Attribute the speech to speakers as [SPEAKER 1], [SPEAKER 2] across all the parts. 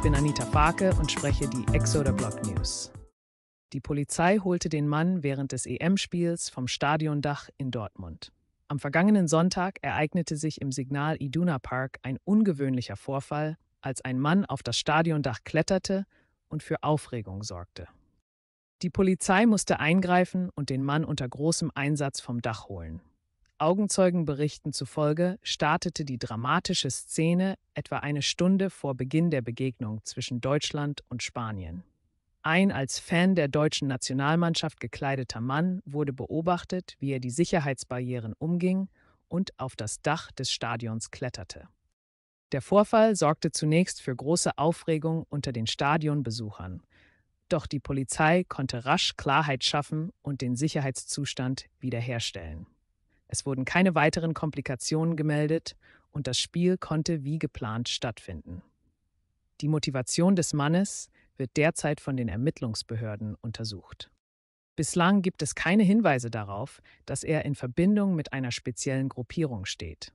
[SPEAKER 1] Ich bin Anita Farke und spreche die Exoder Block News. Die Polizei holte den Mann während des EM-Spiels vom Stadiondach in Dortmund. Am vergangenen Sonntag ereignete sich im Signal Iduna Park ein ungewöhnlicher Vorfall, als ein Mann auf das Stadiondach kletterte und für Aufregung sorgte. Die Polizei musste eingreifen und den Mann unter großem Einsatz vom Dach holen. Augenzeugenberichten zufolge startete die dramatische Szene etwa eine Stunde vor Beginn der Begegnung zwischen Deutschland und Spanien. Ein als Fan der deutschen Nationalmannschaft gekleideter Mann wurde beobachtet, wie er die Sicherheitsbarrieren umging und auf das Dach des Stadions kletterte. Der Vorfall sorgte zunächst für große Aufregung unter den Stadionbesuchern. Doch die Polizei konnte rasch Klarheit schaffen und den Sicherheitszustand wiederherstellen. Es wurden keine weiteren Komplikationen gemeldet und das Spiel konnte wie geplant stattfinden. Die Motivation des Mannes wird derzeit von den Ermittlungsbehörden untersucht. Bislang gibt es keine Hinweise darauf, dass er in Verbindung mit einer speziellen Gruppierung steht.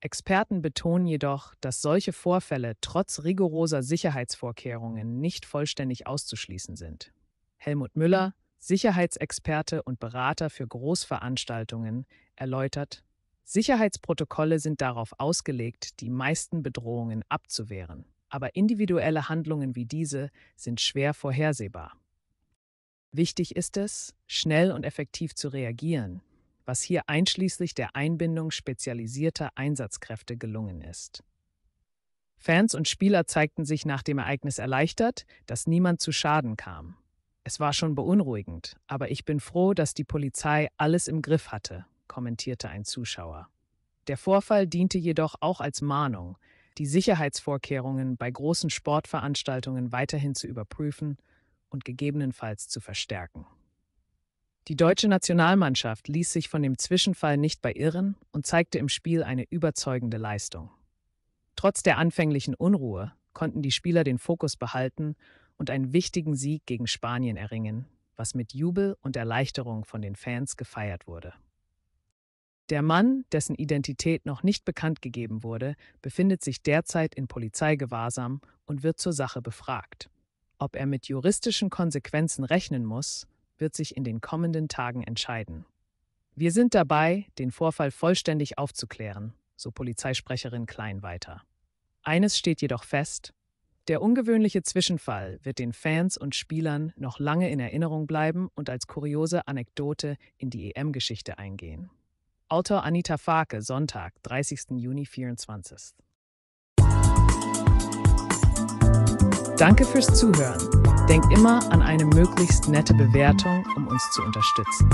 [SPEAKER 1] Experten betonen jedoch, dass solche Vorfälle trotz rigoroser Sicherheitsvorkehrungen nicht vollständig auszuschließen sind. Helmut Müller, Sicherheitsexperte und Berater für Großveranstaltungen, erläutert, Sicherheitsprotokolle sind darauf ausgelegt, die meisten Bedrohungen abzuwehren, aber individuelle Handlungen wie diese sind schwer vorhersehbar. Wichtig ist es, schnell und effektiv zu reagieren, was hier einschließlich der Einbindung spezialisierter Einsatzkräfte gelungen ist. Fans und Spieler zeigten sich nach dem Ereignis erleichtert, dass niemand zu Schaden kam. Es war schon beunruhigend, aber ich bin froh, dass die Polizei alles im Griff hatte, kommentierte ein Zuschauer. Der Vorfall diente jedoch auch als Mahnung, die Sicherheitsvorkehrungen bei großen Sportveranstaltungen weiterhin zu überprüfen und gegebenenfalls zu verstärken. Die deutsche Nationalmannschaft ließ sich von dem Zwischenfall nicht beirren und zeigte im Spiel eine überzeugende Leistung. Trotz der anfänglichen Unruhe konnten die Spieler den Fokus behalten und einen wichtigen Sieg gegen Spanien erringen, was mit Jubel und Erleichterung von den Fans gefeiert wurde. Der Mann, dessen Identität noch nicht bekannt gegeben wurde, befindet sich derzeit in Polizeigewahrsam und wird zur Sache befragt. Ob er mit juristischen Konsequenzen rechnen muss, wird sich in den kommenden Tagen entscheiden. Wir sind dabei, den Vorfall vollständig aufzuklären, so Polizeisprecherin Klein weiter. Eines steht jedoch fest, der ungewöhnliche Zwischenfall wird den Fans und Spielern noch lange in Erinnerung bleiben und als kuriose Anekdote in die EM-Geschichte eingehen. Autor Anita Farke, Sonntag, 30. Juni 24. Danke fürs Zuhören. Denk immer an eine möglichst nette Bewertung, um uns zu unterstützen.